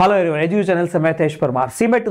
Hello everyone edu channel से मैं Tej Parmar CMAT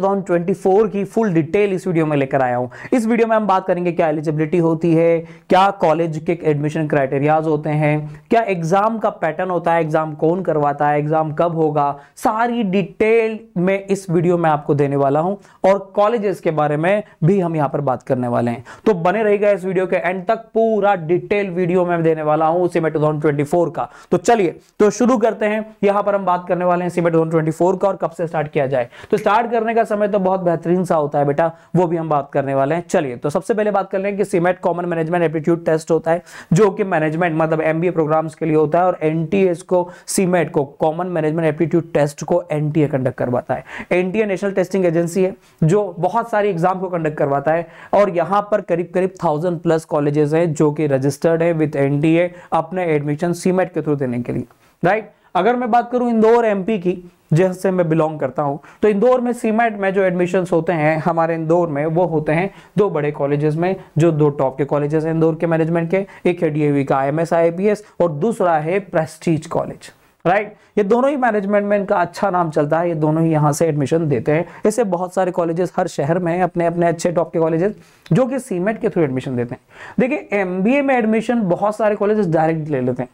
four की फुल डिटेल इस वीडियो में लेकर आया हूँ इस वीडियो में हम बात करेंगे क्या एलिजिबिलिटी होती है क्या कॉलेज के एडमिशन क्राइटेरियाज होते हैं क्या एग्जाम का पैटर्न होता है एग्जाम कौन करवाता है एग्जाम कब होगा सारी डिटेल में इस वीडियो में आपको देने वाला हूँ और कॉलेजेस के बारे में भी हम यहाँ पर बात करने वाले हैं तो बने रहेगा इस वीडियो के एंड तक पूरा डिटेल वीडियो में देने वाला हूँ सीमेट टू का तो चलिए तो शुरू करते हैं यहाँ पर हम बात करने वाले हैं सीमेट टू कोर का और कब से स्टार्ट किया जाए तो स्टार्ट करने का समय तो बहुत बेहतरीन सा होता है बेटा वो भी हम बात करने वाले हैं चलिए तो सबसे पहले बात कर लें कि CMAT common management aptitude test होता है जो कि मैनेजमेंट मतलब एमबीए प्रोग्राम्स के लिए होता है और एनटीएस को सीमेट को कॉमन मैनेजमेंट एप्टीट्यूड टेस्ट को एनटीए कंडक्ट करवाता है एनटीए नेशनल टेस्टिंग एजेंसी है जो बहुत सारी एग्जाम को कंडक्ट करवाता है और यहाँ पर करीब करीब थाउजेंड प्लस कॉलेजेस हैं जो कि रजिस्टर्ड है विद एनडीए अपने एडमिशन सीमेट के थ्रू देने के लिए राइट right? अगर मैं बात करूं इंदौर एमपी की जिससे मैं बिलोंग करता हूं तो इंदौर में सीमेंट में जो एडमिशन होते हैं हमारे इंदौर में वो होते हैं दो बड़े कॉलेजेस में जो दो टॉप के कॉलेजेस हैं इंदौर के मैनेजमेंट के एक है डीएवी का आईएमएस आईपीएस और दूसरा है प्रेस्टीज कॉलेज राइट right? ये दोनों ही मैनेजमेंट में इनका अच्छा नाम चलता है ये दोनों ही यहाँ से एडमिशन देते हैं ऐसे बहुत सारे कॉलेजेस हर शहर में अपने अपने अच्छे टॉप के कॉलेजेस जो कि सीमेंट के थ्रू एडमिशन देते हैं देखिए एमबीए में एडमिशन बहुत सारे कॉलेजेस डायरेक्ट ले लेते हैं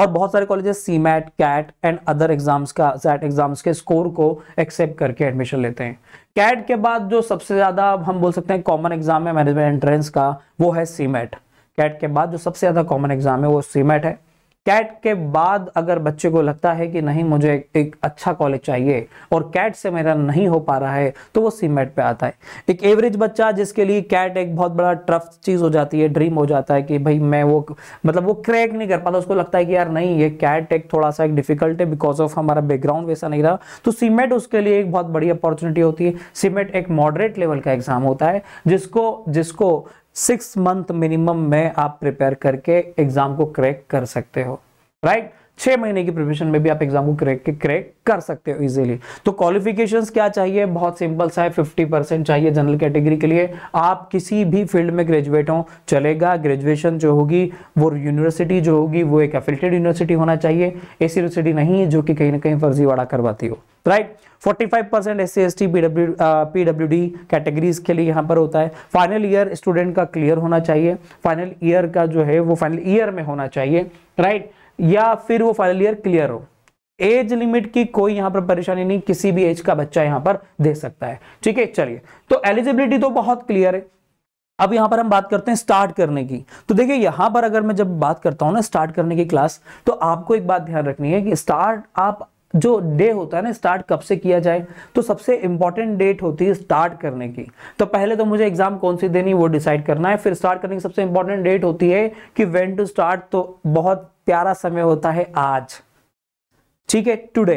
और बहुत सारे colleges C MAT CAT and other exams का सैट एग्जाम्स के स्कोर को एक्सेप्ट करके एडमिशन लेते हैं कैट के बाद जो सबसे ज़्यादा हम बोल सकते हैं कॉमन एग्जाम है मैनेजमेंट एंट्रेंस का वो है सी कैट के बाद जो सबसे ज़्यादा कॉमन एग्जाम है वो सी है कैट के बाद अगर बच्चे को लगता है कि नहीं मुझे एक, अच्छा कॉलेज चाहिए और कैट से मेरा नहीं हो पा रहा है तो वो सीमेट e पे आता है एक एवरेज बच्चा जिसके लिए कैट एक बहुत बड़ा ट्रफ चीज़ हो जाती है ड्रीम हो जाता है कि भाई मैं वो मतलब वो क्रैक नहीं कर पाता उसको लगता है कि यार नहीं ये कैट एक थोड़ा सा एक डिफिकल्ट है बिकॉज ऑफ हमारा बैकग्राउंड वैसा नहीं रहा तो सीमेट e उसके लिए एक बहुत बड़ी अपॉर्चुनिटी होती है सीमेट e एक मॉडरेट लेवल का एग्जाम होता है जिसको जिसको सिक्स मंथ मिनिमम में आप प्रिपेयर करके एग्जाम को क्रैक कर सकते हो राइट छह महीने की प्रिपरेशन में भी आप एग्जाम को क्रैक क्रैक कर सकते हो इजीली तो क्वालिफिकेशंस क्या चाहिए बहुत सिंपल सा है 50 परसेंट चाहिए जनरल कैटेगरी के लिए आप किसी भी फील्ड में ग्रेजुएट हो चलेगा ग्रेजुएशन जो होगी वो यूनिवर्सिटी जो होगी वो एक एफिलेटेड यूनिवर्सिटी होना चाहिए ऐसी यूनिवर्सिटी नहीं है जो कि कहीं ना कहीं फर्जीवाड़ा करवाती हो right forty five percent S C S T P D categories के लिए यहाँ पर होता है फाइनल ईयर स्टूडेंट का क्लियर होना चाहिए फाइनल ईयर का जो है वो फाइनल ईयर में होना चाहिए राइट right? या फिर वो फाइनल ईयर क्लियर हो एज लिमिट की कोई यहां पर परेशानी नहीं किसी भी एज का बच्चा यहां पर दे सकता है ठीक है चलिए तो एलिजिबिलिटी तो बहुत क्लियर है अब यहां पर हम बात करते हैं स्टार्ट करने की तो देखिए यहां पर अगर मैं जब बात करता हूं ना स्टार्ट करने की क्लास तो आपको एक बात ध्यान रखनी है कि स्टार्ट आप जो डे होता है ना स्टार्ट कब से किया जाए तो सबसे इंपॉर्टेंट डेट होती है स्टार्ट करने की तो पहले तो मुझे एग्जाम कौन सी देनी वो डिसाइड करना है फिर स्टार्ट करने की सबसे इंपॉर्टेंट डेट होती है कि वेन टू स्टार्ट तो बहुत प्यारा समय होता है आज ठीक है टुडे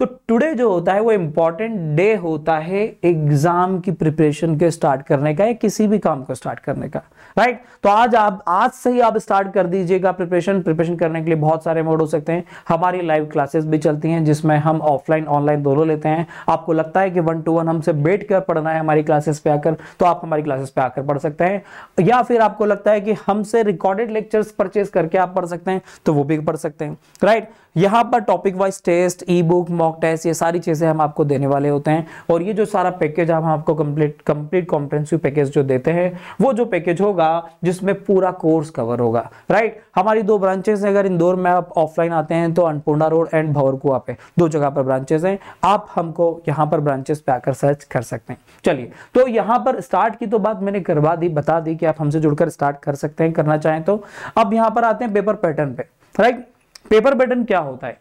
तो टुडे जो होता है वो इंपॉर्टेंट डे होता है एग्जाम की प्रिपरेशन के स्टार्ट करने का या किसी भी काम को स्टार्ट करने का राइट तो आज आप आज से ही आप स्टार्ट कर दीजिएगा प्रिपरेशन प्रिपरेशन करने के लिए बहुत सारे मोड हो सकते हैं हमारी लाइव क्लासेस भी चलती हैं जिसमें हम ऑफलाइन ऑनलाइन दोनों लेते हैं आपको लगता है कि वन टू वन हमसे बैठ कर पढ़ना है हमारी क्लासेस पे आकर तो आप हमारी क्लासेस पे आकर पढ़ सकते हैं या फिर आपको लगता है कि हमसे रिकॉर्डेड लेक्चर्स परचेज करके आप पढ़ सकते हैं तो वो भी पढ़ सकते हैं राइट यहाँ पर topic wise test ebook mock test ये सारी चीज़ें हम आपको देने वाले होते हैं और ये जो सारा पैकेज हम आपको कंप्लीट कंप्लीट कॉम्प्रेंसिव पैकेज जो देते हैं वो जो पैकेज होगा होगा जिसमें पूरा कोर्स कवर होगा राइट हमारी दो ब्रांचेस हैं अगर इंदौर में आप ऑफलाइन आते हैं तो अन्नपूर्णा रोड एंड भवरकुआ पे दो जगह पर ब्रांचेस हैं आप हमको यहाँ पर ब्रांचेस पे आकर सर्च कर सकते हैं चलिए तो यहाँ पर स्टार्ट की तो बात मैंने करवा दी बता दी कि आप हमसे जुड़कर स्टार्ट कर सकते हैं करना चाहें तो अब यहाँ पर आते हैं पेपर पैटर्न पे राइट पेपर पैटर्न क्या होता है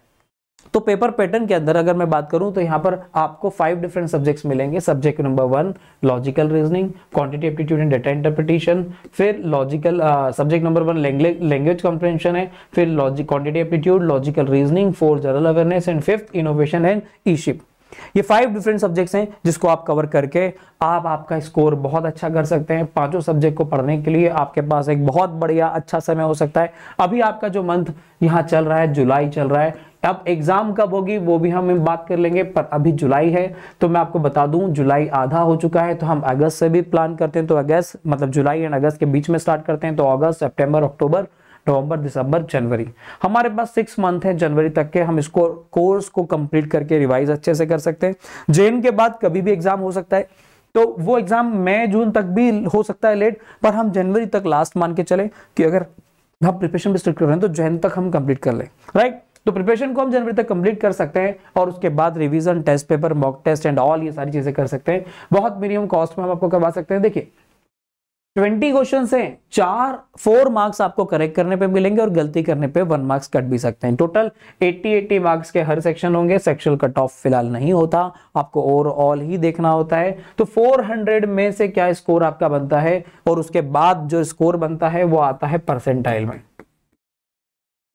तो पेपर पैटर्न के अंदर अगर मैं बात करूं तो यहां पर आपको फाइव डिफरेंट सब्जेक्ट्स मिलेंगे subject number one logical reasoning quantity aptitude and data interpretation फिर logical subject number one language comprehension है फिर logic quantity aptitude logical reasoning four general awareness and fifth innovation and E ship ये five different subjects हैं जिसको आप cover करके आप आपका स्कोर बहुत अच्छा कर सकते हैं पांचों सब्जेक्ट को पढ़ने के लिए आपके पास एक बहुत बढ़िया अच्छा समय हो सकता है अभी आपका जो मंथ यहां चल रहा है जुलाई चल रहा है अब एग्जाम कब होगी वो भी हम बात कर लेंगे पर अभी जुलाई है तो मैं आपको बता दूं जुलाई आधा हो चुका है तो हम अगस्त से भी प्लान करते हैं तो अगस्त मतलब जुलाई एंड अगस्त के बीच में स्टार्ट करते हैं तो अगस्त सेप्टेम्बर अक्टूबर नवंबर दिसंबर जनवरी हमारे पास सिक्स मंथ है जनवरी तक के हम इसको कोर्स को कंप्लीट करके रिवाइज अच्छे से कर सकते हैं जेन के बाद कभी भी एग्जाम हो सकता है तो वो एग्जाम मई जून तक भी हो सकता है लेट पर हम जनवरी तक लास्ट मान के चले कि अगर हम प्रिपरेशन भी स्टार्ट कर रहे हैं तो जैन तक हम कंप्लीट कर लें राइट तो प्रिपरेशन को हम जनवरी तक कंप्लीट कर सकते हैं और उसके बाद revision test paper mock test and all ये सारी चीजें कर सकते हैं बहुत मिनिमम कॉस्ट में हम आपको करवा सकते हैं देखिए 20 क्वेश्चन से चार फोर मार्क्स आपको करेक्ट करने पे मिलेंगे और गलती करने पे वन मार्क्स कट भी सकते हैं टोटल 80 80 मार्क्स के हर सेक्शन होंगे सेक्शुअल कट ऑफ फिलहाल नहीं होता आपको ओवरऑल ही देखना होता है तो 400 में से क्या स्कोर आपका बनता है और उसके बाद जो स्कोर बनता है वो आता है परसेंटाइल में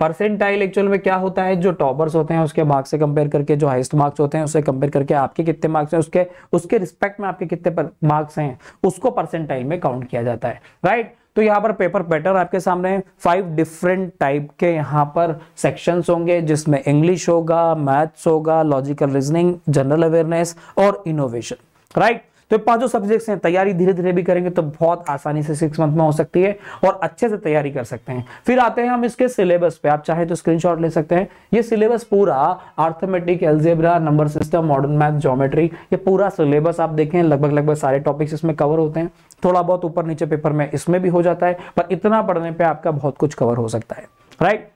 परसेंटाइल एक्चुअल में क्या होता है जो टॉपर्स होते हैं उसके मार्क्स से कंपेयर करके जो हाइस्ट मार्क्स होते हैं उससे कंपेयर करके आपके कितने मार्क्स हैं उसके उसके रिस्पेक्ट में आपके कितने मार्क्स हैं उसको परसेंटाइल में काउंट किया जाता है राइट right? तो यहाँ पर पेपर पैटर्न आपके सामने फाइव डिफरेंट टाइप के यहाँ पर सेक्शंस होंगे जिसमें इंग्लिश होगा मैथ्स होगा लॉजिकल रीजनिंग जनरल अवेयरनेस और इनोवेशन राइट तो ये पांचों सब्जेक्ट्स हैं तैयारी धीरे धीरे भी करेंगे तो बहुत आसानी से सिक्स मंथ में हो सकती है और अच्छे से तैयारी कर सकते हैं फिर आते हैं हम इसके सिलेबस पे आप चाहे तो स्क्रीनशॉट ले सकते हैं ये सिलेबस पूरा arithmetic algebra number system modern math geometry ये पूरा सिलेबस आप देखें लगभग लगभग सारे टॉपिक्स इसमें कवर होते हैं थोड़ा बहुत ऊपर नीचे पेपर में इसमें भी हो जाता है पर इतना पढ़ने पर आपका बहुत कुछ कवर हो सकता है राइट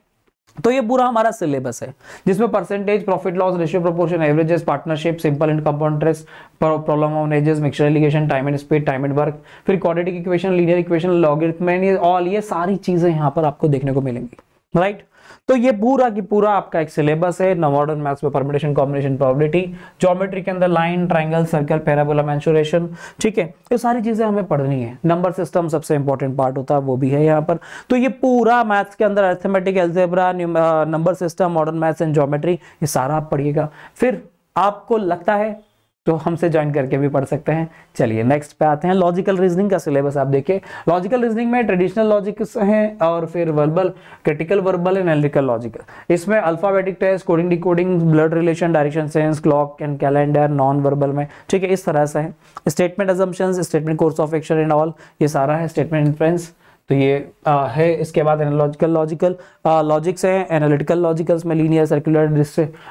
तो ये पूरा हमारा सिलेबस है जिसमें percentage profit loss ratio proportion averages partnership simple and compound interest problem on ages mixture alligation time and speed time and work फिर quadratic equation linear equation logarithm ये ऑल ये सारी चीजें यहां पर आपको देखने को मिलेंगी राइट right? तो ये पूरा की पूरा आपका एक सिलेबस है मॉडर्न मैथ्स में परमिटेशन कॉम्बिनेशन प्रॉबिलिटी ज्योमेट्री के अंदर line triangle circle parabola mensuration ठीक है ये सारी चीजें हमें पढ़नी है नंबर सिस्टम सबसे इंपॉर्टेंट पार्ट होता है वो भी है यहाँ पर तो ये पूरा मैथ्स के अंदर arithmetic algebra number system modern maths and geometry ये सारा आप पढ़िएगा फिर आपको लगता है तो हमसे ज्वाइन करके भी पढ़ सकते हैं चलिए नेक्स्ट पे आते हैं लॉजिकल रीजनिंग का सिलेबस आप देखिए लॉजिकल रीजनिंग में ट्रेडिशनल लॉजिक्स हैं और फिर verbal critical verbal and analytical logical इसमें alphabetic test coding decoding blood relation direction sense clock and calendar non verbal में ठीक है इस तरह से है statement assumption statement course of action and all ये सारा है स्टेटमेंट इन्फ्रेंस तो ये आ, है इसके बाद एनालॉजिकल लॉजिकल लॉजिक्स हैं एनालिटिकल लॉजिकल्स में लीनियर सर्कुलर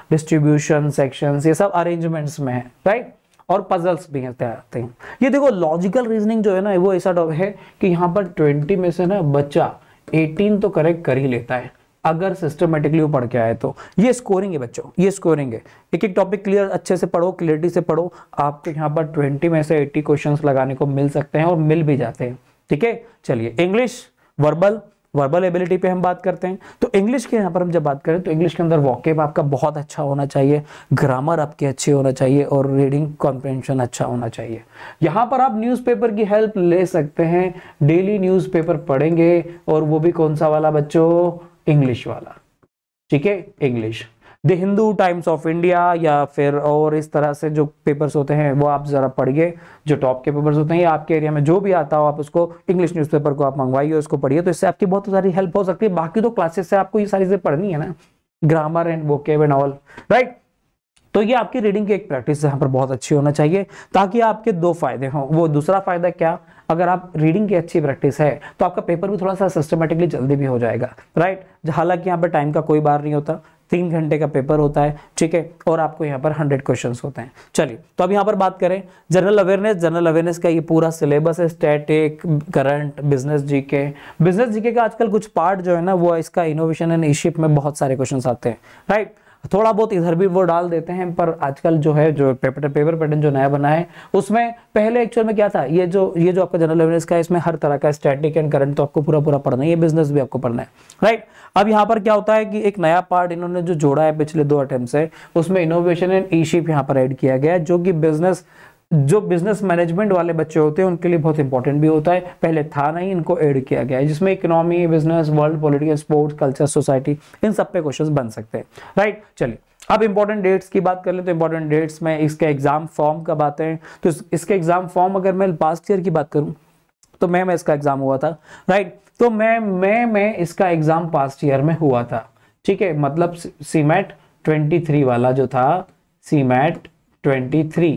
डिस्ट्रीब्यूशन सेक्शंस ये सब अरेंजमेंट्स में है राइट और पजल्स भी तैयार आते हैं ये देखो लॉजिकल रीजनिंग जो है ना वो ऐसा डॉब है कि यहाँ पर ट्वेंटी में से ना बच्चा एटीन तो करेक्ट कर ही लेता है अगर सिस्टमेटिकली वो पढ़ के आए तो ये स्कोरिंग है बच्चों ये स्कोरिंग है एक एक टॉपिक क्लियर अच्छे से पढ़ो क्लियरिटी से पढ़ो आपको यहाँ पर ट्वेंटी में से एट्टी क्वेश्चंस लगाने को मिल सकते हैं और मिल भी जाते हैं ठीक है चलिए इंग्लिश वर्बल वर्बल एबिलिटी पे हम बात करते हैं तो इंग्लिश के यहाँ पर हम जब बात करें तो इंग्लिश के अंदर वॉकेब आपका बहुत अच्छा होना चाहिए ग्रामर आपके अच्छे होना चाहिए और रीडिंग कॉम्प्रेंशन अच्छा होना चाहिए यहाँ पर आप न्यूज़पेपर की हेल्प ले सकते हैं डेली न्यूज़पेपर पढ़ेंगे और वो भी कौन सा वाला बच्चों इंग्लिश वाला ठीक है English the Hindu Times of India या फिर और इस तरह से जो पेपर्स होते हैं वो आप ज़रा पढ़िए जो टॉप के पेपर्स होते हैं आपके एरिया में जो भी आता हो आप उसको इंग्लिश न्यूज़पेपर को आप मंगवाइए उसको पढ़िए तो इससे आपकी बहुत सारी हेल्प हो सकती है बाकी तो क्लासेस से आपको ये सारी चीज़ें पढ़नी है ना ग्रामर एंड वो एंड ऑल राइट तो ये आपकी रीडिंग की एक प्रैक्टिस यहाँ पर बहुत अच्छी होना चाहिए ताकि आपके दो फायदे हों वो दूसरा फायदा क्या अगर आप रीडिंग की अच्छी प्रैक्टिस है तो आपका पेपर भी थोड़ा सा सिस्टमेटिकली जल्दी भी हो जाएगा राइट हालांकि यहाँ पर टाइम का कोई बार नहीं होता तीन घंटे का पेपर होता है ठीक है और आपको यहाँ पर हंड्रेड क्वेश्चन होते हैं चलिए तो अब यहाँ पर बात करें जनरल अवेयरनेस जनरल अवेयरनेस का ये पूरा सिलेबस है static current business GK business GK का आजकल कुछ पार्ट जो है ना वो इसका इनोवेशन एंड ईशिप में बहुत सारे क्वेश्चन आते हैं राइट थोड़ा बहुत इधर भी वो डाल देते हैं पर आजकल जो है जो पेपर पेपर पैटर्न जो नया बना है उसमें पहले एक्चुअल में क्या था ये जो ये जो आपका जनरल अवेयरनेस का है इसमें हर तरह का स्टैटिक एंड करंट तो आपको पूरा पूरा पढ़ना है ये बिजनेस भी आपको पढ़ना है राइट अब यहाँ पर क्या होता है कि एक नया पार्ट इन्होंने जो जोड़ा है पिछले दो अटेम्प से उसमें इनोवेशन एंड ई शिप यहाँ पर एड किया गया जो कि बिजनेस जो बिजनेस मैनेजमेंट वाले बच्चे होते हैं उनके लिए बहुत इंपॉर्टेंट भी होता है पहले था नहीं इनको ऐड किया गया है जिसमें economy business world political sports culture society इन सब पे क्वेश्चन बन सकते हैं राइट चलिए अब इंपॉर्टेंट डेट्स की बात कर लें तो इंपॉर्टेंट डेट्स में इसके एग्जाम फॉर्म कब आते हैं तो इसके एग्जाम फॉर्म अगर मैं पास्ट ईयर की बात करूँ तो मैं मैं इसका एग्जाम हुआ था राइट तो मैं मैं मैं इसका एग्जाम पास्ट ईयर में हुआ था ठीक है मतलब सीमेट थ्री वाला जो था सीमेट थ्री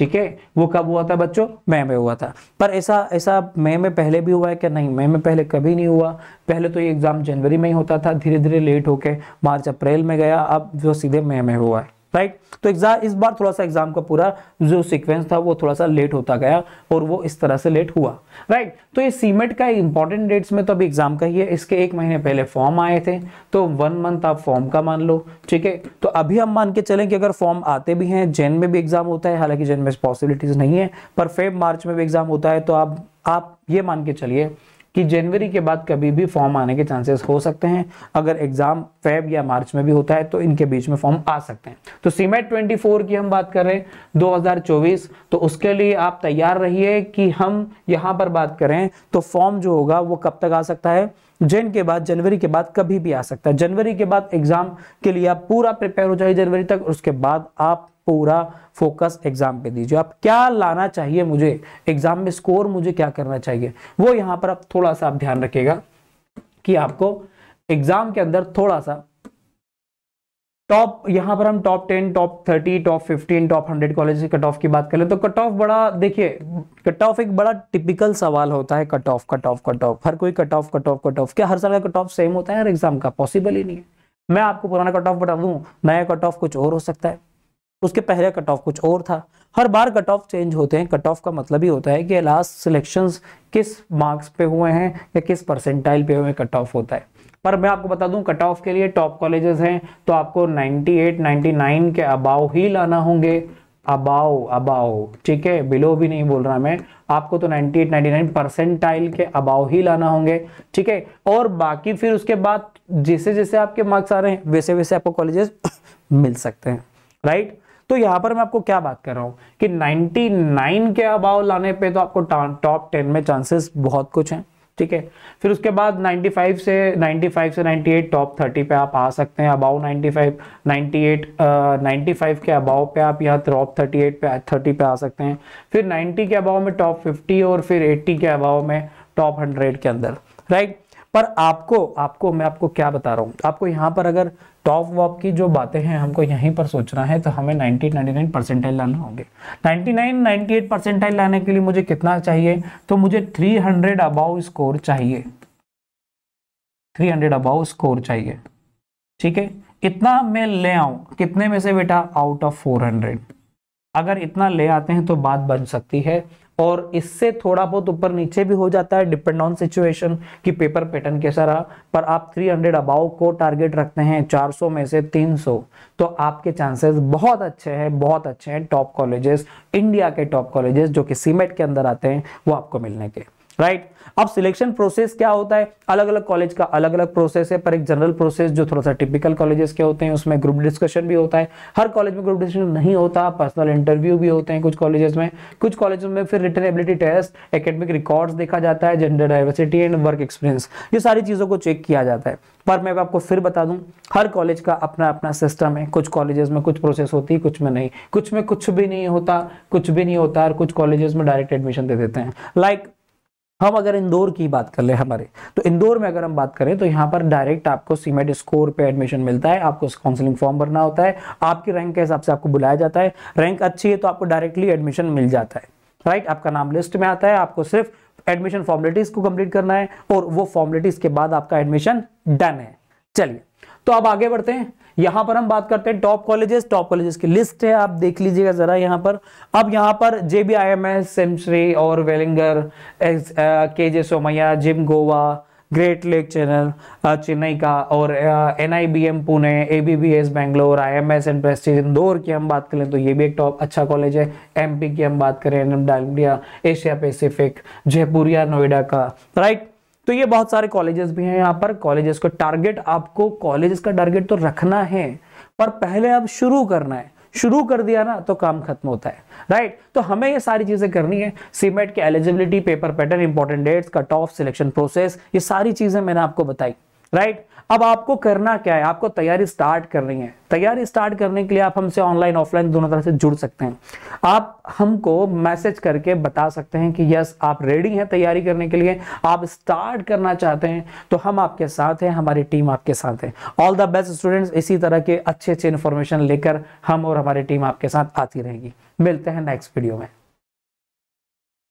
ठीक है वो कब हुआ था बच्चों मई में हुआ था पर ऐसा ऐसा मई में पहले भी हुआ है क्या नहीं मई में पहले कभी नहीं हुआ पहले तो ये एग्ज़ाम जनवरी में ही होता था धीरे धीरे लेट होके मार्च अप्रैल में गया अब जो सीधे मई में हुआ है राइट तो एग्जाम इस बार थोड़ा सा एग्जाम का पूरा जो सीक्वेंस था वो थोड़ा सा लेट होता गया और वो इस तरह से लेट हुआ राइट तो ये सीमेंट e का इंपॉर्टेंट डेट्स में तो अभी एग्जाम का ही है इसके एक महीने पहले फॉर्म आए थे तो वन मंथ आप फॉर्म का मान लो ठीक है तो अभी हम मान के चलें कि अगर फॉर्म आते भी हैं जैन में भी एग्जाम होता है हालांकि जैन में पॉसिबिलिटीज नहीं है पर फेब मार्च में भी एग्जाम होता है तो आप आप ये मान के चलिए कि जनवरी के बाद कभी भी फॉर्म आने के चांसेस हो सकते हैं अगर एग्जाम फेब या मार्च में भी होता है तो इनके बीच में फॉर्म आ सकते हैं तो सीमेट 24 की हम बात कर रहे हैं 2024 तो उसके लिए आप तैयार रहिए कि हम यहां पर बात करें तो फॉर्म जो होगा वो कब तक आ सकता है जैन के बाद जनवरी के बाद कभी भी आ सकता है जनवरी के बाद एग्जाम के लिए आप पूरा प्रिपेयर हो जाए जनवरी तक उसके बाद आप पूरा फोकस एग्जाम पे दीजिए आप क्या लाना चाहिए मुझे एग्जाम में स्कोर मुझे क्या करना चाहिए वो यहां पर आप थोड़ा सा आप ध्यान रखिएगा कि आपको एग्जाम के अंदर थोड़ा सा टॉप यहां पर हम top ten top thirty top fifteen top hundred college cut off की बात करें तो कट ऑफ बड़ा देखिए कट ऑफ एक बड़ा टिपिकल सवाल होता है cut off cut off cut off हर कोई cut off cut off cut off क्या हर साल का कट ऑफ सेम होता है हर एग्जाम का पॉसिबल ही नहीं है मैं आपको पुराना कट ऑफ बता दूं नया कट ऑफ कुछ और हो सकता है उसके पहले कट ऑफ कुछ और था हर बार कट ऑफ चेंज होते हैं कट ऑफ का मतलब ही होता है कि लास्ट सिलेक्शन किस मार्क्स पे हुए हैं या किस परसेंटाइल पे हुए कट ऑफ होता है पर मैं आपको बता दूं कट ऑफ के लिए टॉप कॉलेजेस हैं तो आपको 98, 99 के अबाव ही लाना होंगे अबाव अबाव ठीक है बिलो भी नहीं बोल रहा मैं आपको तो 98, 99 परसेंटाइल के अबाव ही लाना होंगे ठीक है और बाकी फिर उसके बाद जैसे जैसे आपके मार्क्स आ रहे हैं वैसे वैसे आपको कॉलेजेस मिल सकते हैं राइट तो यहां पर मैं आपको क्या बात कर रहा हूं कि 99 के अबाव लाने पे तो आपको टॉप 10 में चांसेस बहुत कुछ हैं ठीक है फिर उसके बाद 95 से 95 से 98 टॉप 30 पे आप आ सकते हैं अबाउ 95 98 uh, 95 के अबाव पे आप यहाँ टॉप 38 पे 30 पे आ सकते हैं फिर 90 के अबाव में टॉप 50 और फिर 80 के अबाव में टॉप 100 के अंदर राइट right? पर आपको आपको मैं आपको क्या बता रहा हूँ आपको यहाँ पर अगर टॉप वॉप की जो बातें हैं हमको यहीं पर सोचना है तो हमें 90 99 परसेंटाइल लाना होंगे 99 98 परसेंटाइल लाने के लिए मुझे कितना चाहिए तो मुझे 300 अबाव स्कोर चाहिए 300 अबाव स्कोर चाहिए ठीक है इतना मैं ले आऊँ कितने में से बेटा आउट ऑफ 400 अगर इतना ले आते हैं तो बात बन सकती है और इससे थोड़ा बहुत ऊपर नीचे भी हो जाता है डिपेंड ऑन सिचुएशन कि पेपर पैटर्न कैसा रहा पर आप 300 हंड्रेड अबाउ को टारगेट रखते हैं 400 में से 300 तो आपके चांसेस बहुत अच्छे हैं बहुत अच्छे हैं टॉप कॉलेजेस इंडिया के टॉप कॉलेजेस जो कि सीमेंट के अंदर आते हैं वो आपको मिलने के राइट अब सिलेक्शन प्रोसेस क्या होता है अलग अलग कॉलेज का अलग अलग प्रोसेस है पर एक जनरल प्रोसेस जो थोड़ा सा टिपिकल कॉलेजेस के होते हैं उसमें ग्रुप डिस्कशन भी होता है हर कॉलेज में ग्रुप डिस्कशन नहीं होता पर्सनल इंटरव्यू भी होते हैं कुछ कॉलेजेस में कुछ कॉलेज में फिर written ability test academic record देखा जाता है gender diversity and work experience ये सारी चीज़ों को चेक किया जाता है पर मैं आपको फिर बता दूं हर कॉलेज का अपना अपना सिस्टम है कुछ कॉलेजेस में कुछ प्रोसेस होती है कुछ में नहीं कुछ में कुछ भी नहीं होता कुछ भी नहीं होता और कुछ कॉलेजेस में डायरेक्ट एडमिशन दे देते हैं लाइक like, हम अगर इंदौर की बात कर ले हमारे तो इंदौर में अगर हम बात करें तो यहाँ पर डायरेक्ट आपको सीमेंट स्कोर e पे एडमिशन मिलता है आपको काउंसलिंग फॉर्म भरना होता है आपकी रैंक के हिसाब से आपको बुलाया जाता है रैंक अच्छी है तो आपको डायरेक्टली एडमिशन मिल जाता है राइट आपका नाम लिस्ट में आता है आपको सिर्फ एडमिशन फॉर्मेलिटीज को कंप्लीट करना है और वो फॉर्मेलिटीज के बाद आपका एडमिशन डन है चलिए तो अब आगे बढ़ते हैं यहां पर हम बात करते हैं टॉप कॉलेजेस टॉप कॉलेजेस की लिस्ट है आप देख लीजिएगा जरा यहां पर अब यहां पर जेबी आई एम एस सेमश्री और Welingkar K J Somaiya GIM Goa Great Lake channel Chennai का और N I B M Pune A B B S Bangalore I M S and Prestige Indore की हम बात करें तो ये भी एक टॉप अच्छा कॉलेज है एम पी की हम बात करें डालमिया एशिया पैसिफिक जयपुरिया नोएडा का राइट तो ये बहुत सारे कॉलेजेस भी हैं यहाँ पर कॉलेजेस का टारगेट आपको कॉलेजेस का टारगेट तो रखना है पर पहले आप शुरू करना है शुरू कर दिया ना तो काम खत्म होता है राइट तो हमें ये सारी चीज़ें करनी है सीमेट e के eligibility paper pattern important dates cut off selection process ये सारी चीज़ें मैंने आपको बताई राइट अब आपको करना क्या है आपको तैयारी स्टार्ट करनी है तैयारी स्टार्ट करने के लिए आप हमसे ऑनलाइन ऑफलाइन दोनों तरह से जुड़ सकते हैं आप हमको मैसेज करके बता सकते हैं कि यस आप रेडी हैं तैयारी करने के लिए आप स्टार्ट करना चाहते हैं तो हम आपके साथ हैं हमारी टीम आपके साथ है ऑल द बेस्ट स्टूडेंट्स इसी तरह के अच्छे अच्छे इन्फॉर्मेशन लेकर हम और हमारी टीम आपके साथ आती रहेगी मिलते हैं नेक्स्ट वीडियो में